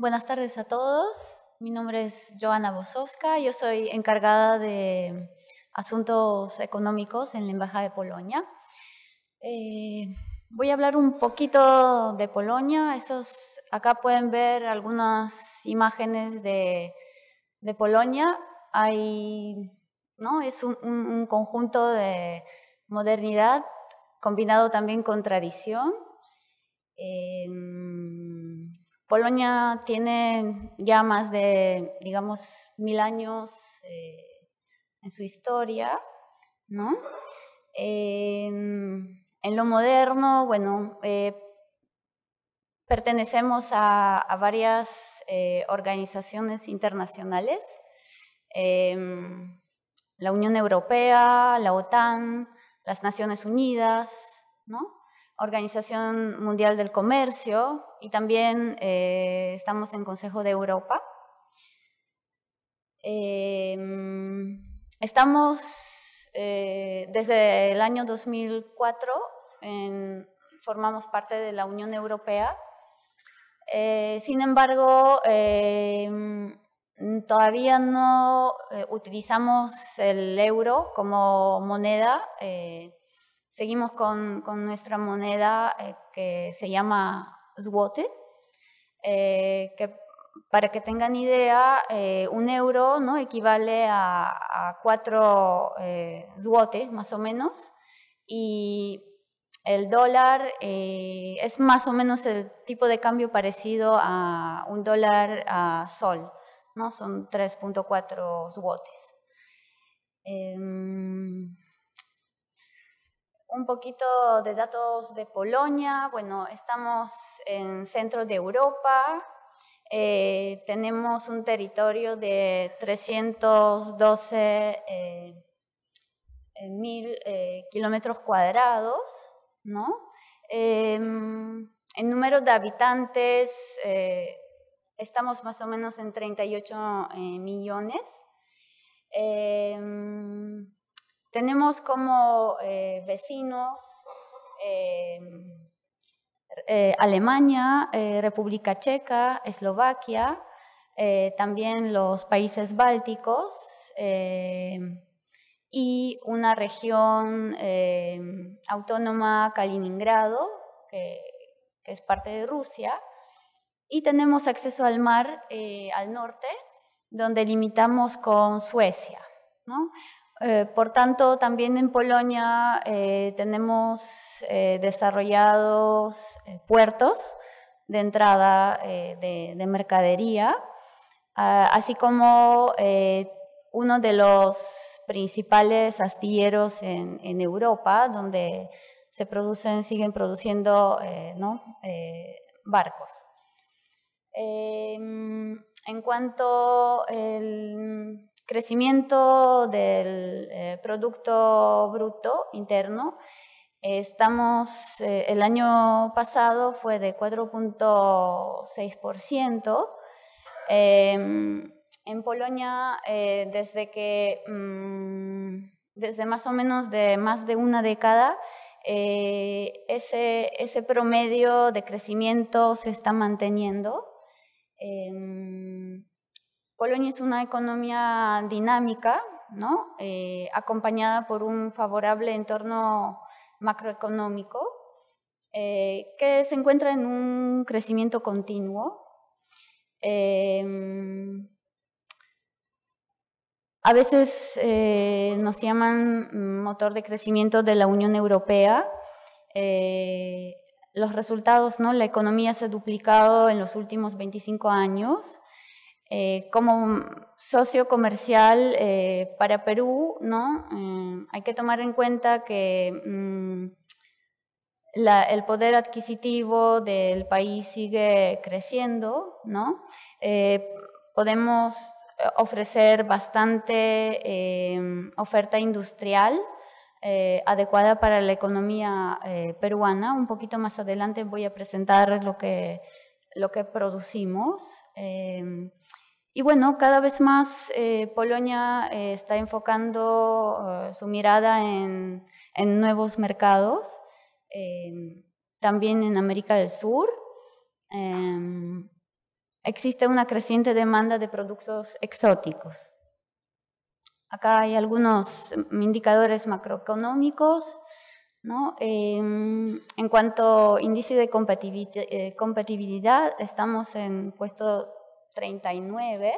Buenas tardes a todos. Mi nombre es Joana Bosowska. Yo soy encargada de asuntos económicos en la Embajada de Polonia. Eh, voy a hablar un poquito de Polonia. acá pueden ver algunas imágenes de, Polonia. Es un, conjunto de modernidad combinado también con tradición. Eh, Polonia tiene ya más de, digamos, mil años eh, en su historia, ¿no? Em, en lo moderno, bueno, eh, pertenecemos a, varias eh, organizaciones internacionales, em, la Unión Europea, la OTAN, las Naciones Unidas, ¿no? Organización Mundial del Comercio, y también eh, estamos en Consejo de Europa. Em, estamos eh, desde el año 2004, en, formamos parte de la Unión Europea. Eh, sin embargo, em, todavía no utilizamos el euro como moneda seguimos con, nuestra moneda que se llama eh, que para que tengan idea, eh, un euro ¿no? equivale a, 4 cuatro eh, más o menos, y el dólar es más o menos el tipo de cambio parecido a un dólar a sol, ¿no? son 3.4 zwotes un poquito de datos de Polonia. Bueno, estamos en centro de Europa. Eh, tenemos un territorio de 312 eh, mil eh, kilómetros cuadrados, ¿no? Em, en número de habitantes estamos más o menos en 38 millones. Em, tenemos como eh, vecinos eh, eh, Alemania, República Checa, Eslovaquia, también los países bálticos y una región autónoma, Kaliningrado, que, es parte de Rusia y tenemos acceso al mar al norte, donde limitamos con Suecia. ¿no? Eh, por tanto, también en Polonia eh, tenemos eh, desarrollados puertos de entrada de, mercadería, ah, así como uno de los principales astilleros en, Europa, donde se producen, siguen produciendo barcos. Em, en cuanto el crecimiento del eh, Producto Bruto Interno. Estamos, eh, el año pasado fue de 4.6%. Em, en Polonia, eh, desde que, mm, desde más o menos de más de una década, ese, ese promedio de crecimiento se está manteniendo. Em, Polonia es una economía dinámica, ¿no? Eh, acompañada por un favorable entorno macroeconómico eh, que se encuentra en un crecimiento continuo. Em, a veces eh, nos llaman motor de crecimiento de la Unión Europea. los resultados, ¿no? La economía se ha duplicado en los últimos 25 años. Eh, como socio comercial eh, para Perú, ¿no? Eh, hay que tomar en cuenta que mm, el poder adquisitivo del país sigue creciendo, ¿no? podemos ofrecer bastante oferta industrial adecuada para la economía peruana. Un poquito más adelante voy a presentar lo que, lo que producimos. Y bueno, cada vez más eh, Polonia eh, está enfocando eh, su mirada en, nuevos mercados, em, también en América del Sur. Em, existe una creciente demanda de productos exóticos. Acá hay algunos indicadores macroeconómicos. Em, en cuanto a índice de compatibilidad, estamos en puesto 39.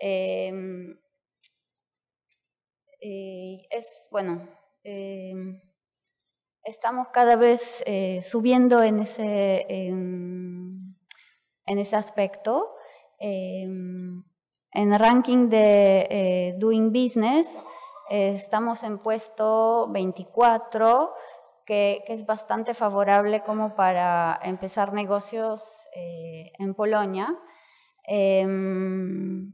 Em, es, bueno, em, estamos cada vez eh, subiendo en ese, em, en, ese aspecto. en ranking de eh, Doing Business eh, estamos en puesto 24. Que, es bastante favorable como para empezar negocios en Polonia. Em,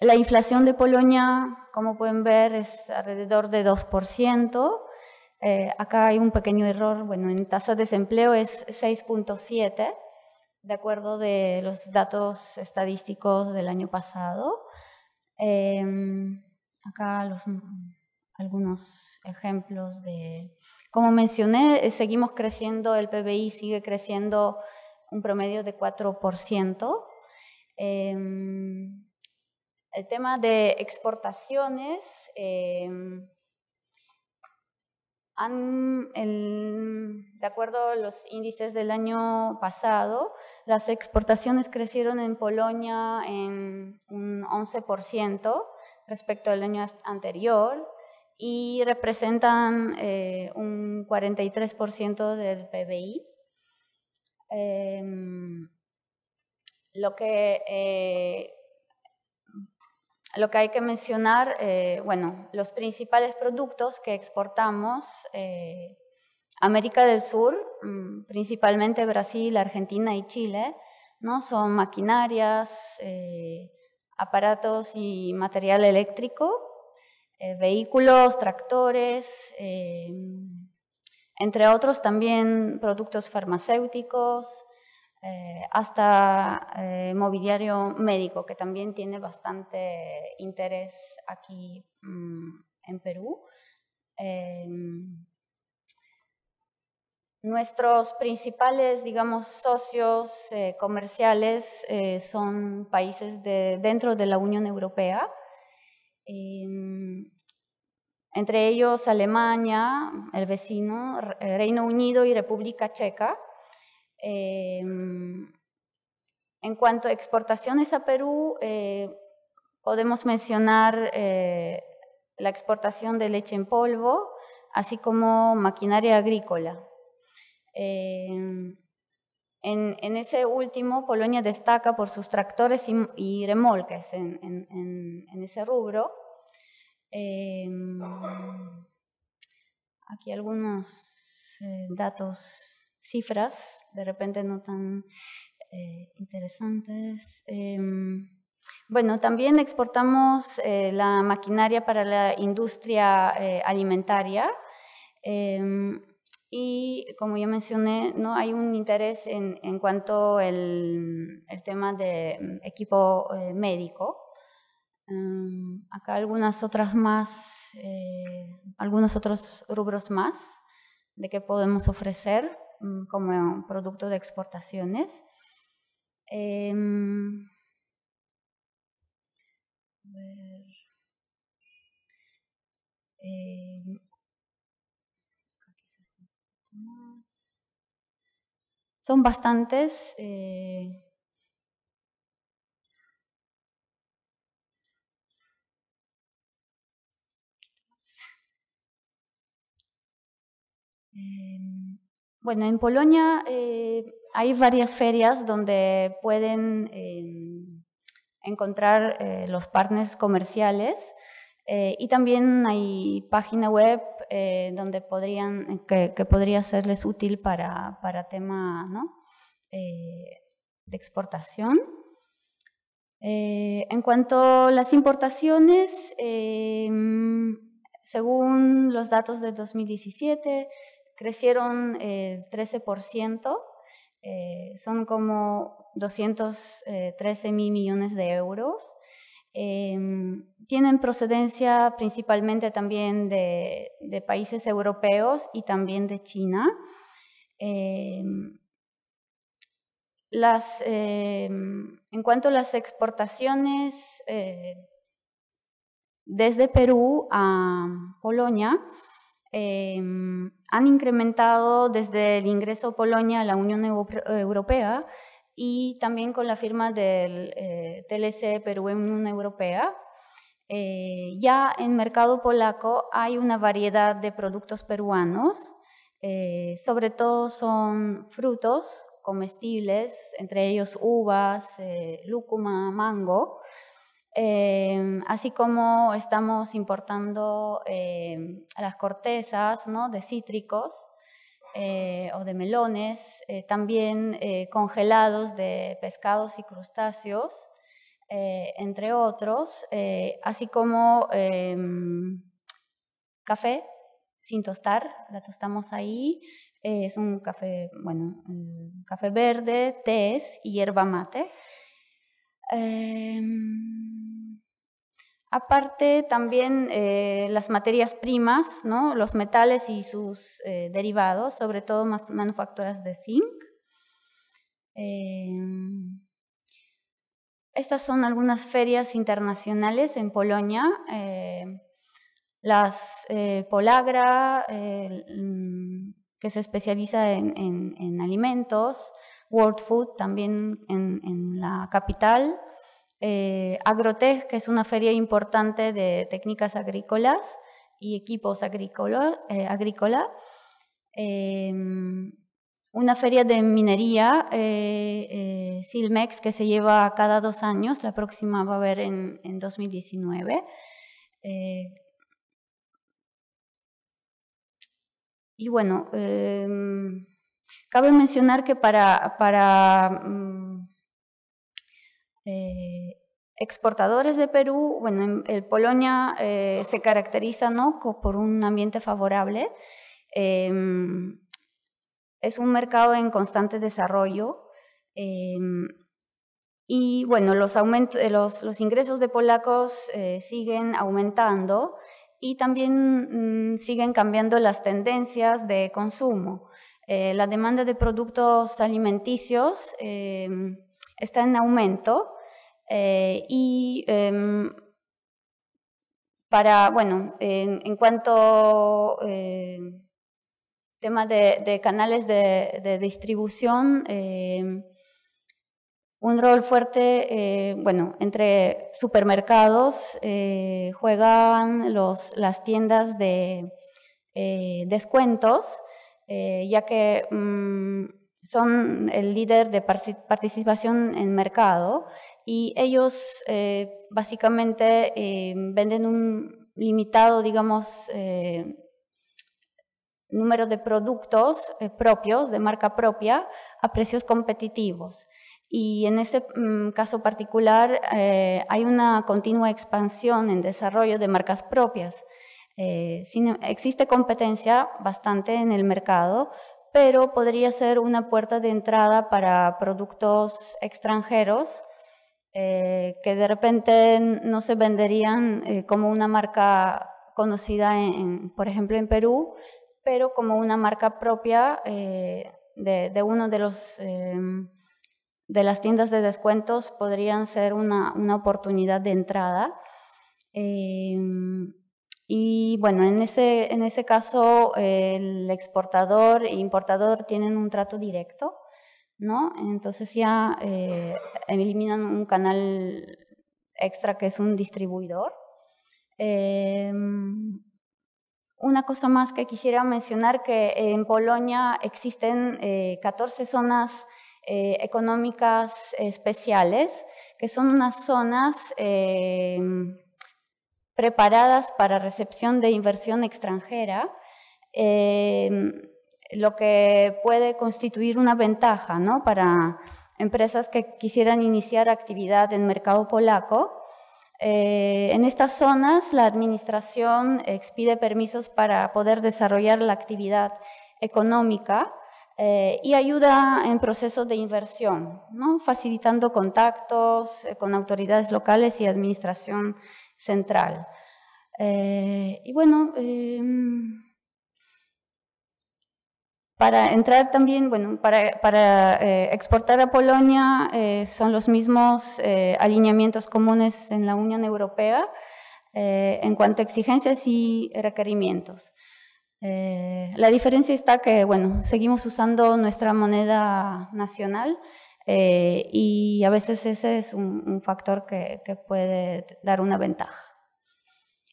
la inflación de Polonia, como pueden ver, es alrededor de 2%. Eh, acá hay un pequeño error, bueno, en tasa de desempleo es 6.7, de acuerdo de los datos estadísticos del año pasado. Em, acá algunos ejemplos de... Como mencioné, eh, seguimos creciendo, el PBI sigue creciendo un promedio de 4%. Em, el tema de exportaciones, em, de acuerdo a los índices del año pasado, las exportaciones crecieron en Polonia en un 11% respecto al año anterior y representan eh, un 43% del PBI. Em, lo que eh, lo que hay que mencionar, eh, bueno, los principales productos que exportamos eh, América del Sur, mm, principalmente Brasil, Argentina y Chile, ¿no? son maquinarias, aparatos y material eléctrico, vehículos, tractores, em, entre otros también productos farmacéuticos, eh, hasta eh, mobiliario médico, que también tiene bastante interés aquí mm, en Perú. Em, nuestros principales, digamos, socios eh, comerciales son países dentro de la Unión Europea. Em, entre ellos Alemania, el vecino, eh, Reino Unido y República Checa. Em, en cuanto a exportaciones a Perú, eh, podemos mencionar eh, la exportación de leche en polvo, así como maquinaria agrícola. Em, en, ese último, Polonia destaca por sus tractores y, remolques en ese rubro. Em, aquí algunos eh, datos, cifras, de repente no tan eh, interesantes. Em, bueno, también exportamos eh, la maquinaria para la industria alimentaria. Em, y como ya mencioné, no hay un interés en, cuanto al el, tema de mm, equipo médico. Em, acá algunas otras más, eh, algunos otros rubros más de que podemos ofrecer mm, como producto de exportaciones. Em, em, son bastantes. Eh, Em, bueno, en Polonia eh, hay varias ferias donde pueden em, encontrar eh, los partners comerciales eh, y también hay página web donde podrían, que, podría serles útil para, para tema de exportación. en cuanto a las importaciones, em, según los datos de 2017, crecieron el eh, 13%, eh, son como 213 eh, mil millones de euros. Em, tienen procedencia principalmente también de, de, países europeos y también de China. Em, las, em, en cuanto a las exportaciones, desde Perú a Polonia, Em, han incrementado desde el ingreso de Polonia a la Unión Europea y también con la firma del eh, TLC Perú Unión Europea. Eh, ya en mercado polaco hay una variedad de productos peruanos, eh, sobre todo son frutos comestibles, entre ellos uvas, lúcuma, mango, Em, así como estamos importando em, las cortezas de cítricos eh, o de melones, eh, también eh, congelados de pescados y crustáceos, entre otros, así como em, café sin tostar, la tostamos ahí, es un café, bueno, un café verde, té y hierba mate. Em, aparte también eh, las materias primas, los metales y sus eh, derivados, sobre todo manufacturas de zinc. Em, estas son algunas ferias internacionales en Polonia, eh, las Polagra, que se especializa en alimentos, World Food también en, la capital, eh, Agrotech, que es una feria importante de técnicas agrícolas y equipos eh, agrícolas. Em, una feria de minería, eh, Silmex, que se lleva cada dos años, la próxima va a haber en, en 2019. y bueno, em, Cabe mencionar que para, mm, eh, exportadores de Perú, bueno, Polonia eh, se caracteriza por un ambiente favorable. Em, es un mercado en constante desarrollo. Em, y bueno, los, ingresos de polacos eh, siguen aumentando y también mm, siguen cambiando las tendencias de consumo. Eh, la demanda de productos alimenticios em, está en aumento eh, y em, para, bueno, en, cuanto al em, tema de, canales de, distribución, un rol fuerte, eh, bueno, entre supermercados juegan las tiendas de descuentos eh, ya que mm, son el líder de participación en mercado y ellos eh, básicamente eh, venden un limitado, digamos, número de productos propios, de marca propia, a precios competitivos. Y en este mm, caso particular hay una continua expansión en desarrollo de marcas propias. Eh, existe competencia bastante en el mercado, pero podría ser una puerta de entrada para productos extranjeros eh, que de repente no se venderían eh, como una marca conocida, por ejemplo, en Perú, pero como una marca propia de, uno de los em, de las tiendas de descuentos podrían ser una, oportunidad de entrada. Em, y bueno, en ese, en ese caso el exportador e importador tienen un trato directo, ¿no? Entonces ya eh, eliminan un canal extra que es un distribuidor. Em, una cosa más que quisiera mencionar, que en Polonia existen 14 eh, zonas eh, económicas especiales, que son unas zonas em, preparadas para recepción de inversión extranjera, eh, lo que puede constituir una ventaja para empresas que quisieran iniciar actividad en mercado polaco. Eh, en estas zonas la administración expide permisos para poder desarrollar la actividad económica eh, y ayuda en procesos de inversión, ¿no? facilitando contactos con autoridades locales y administración central. Eh, y bueno, em, para entrar también, bueno, para, eh, exportar a Polonia eh, son los mismos alineamientos comunes en la Unión Europea en cuanto a exigencias y requerimientos. la diferencia está que, bueno, seguimos usando nuestra moneda nacional, eh, y a veces ese es un, factor que, puede dar una ventaja.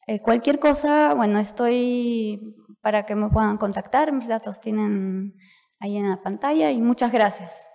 Eh, cualquier cosa, bueno, estoy para que me puedan contactar, mis datos tienen ahí en la pantalla y muchas gracias.